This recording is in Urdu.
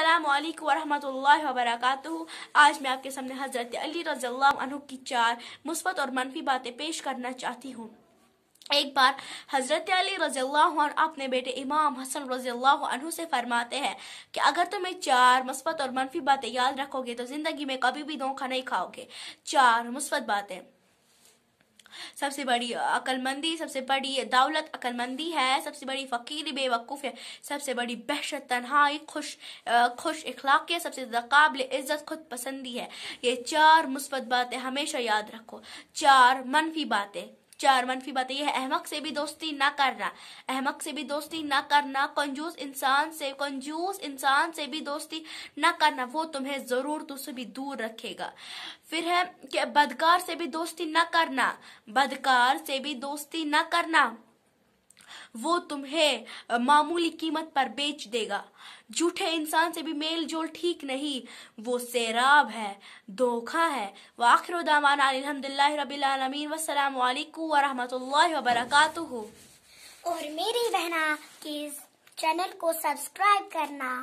السلام علیکم ورحمۃ اللہ وبرکاتہ آج میں آپ کے سامنے حضرت علی رضی اللہ عنہ کی چار مثبت اور منفی باتیں پیش کرنا چاہتی ہوں ایک بار حضرت علی رضی اللہ عنہ اپنے بیٹے امام حسن رضی اللہ عنہ سے فرماتے ہیں کہ اگر تمہیں چار مثبت اور منفی باتیں یاد رکھو گے تو زندگی میں کبھی بھی دھوکہ نہیں کھاؤ گے چار مثبت باتیں سب سے بڑی عقل مندی سب سے بڑی دولت عقل مندی ہے سب سے بڑی فقیر بے وقوف ہے سب سے بڑی بحشت تنہائی خوش خوش اخلاق سب سے زیادہ قابل عزت خود پسندی ہے یہ چار مثبت باتیں ہمیشہ یاد رکھو چار منفی باتیں چار منفی بتائیے احمق سے بھی دوستی نہ کرنا احمق سے بھی دوستی نہ کرنا کنجوز انسان سے کنجوز انسان سے بھی دوستی نہ کرنا وہ تمہیں ضرور سے بھی دور رکھے گا پھر ہے کہ بدکار سے بھی دوستی نہ کرنا بدکار سے بھی دوستی نہ کرنا وہ تمہیں معمولی قیمت پر بیچ دے گا جھوٹے انسان سے بھی میل جول ٹھیک نہیں وہ سیراب ہے دھوکھا ہے وآخر رب العالمین والسلام علیکم ورحمت اللہ وبرکاتہ اور میری بہنا چینل کو سبسکرائب کرنا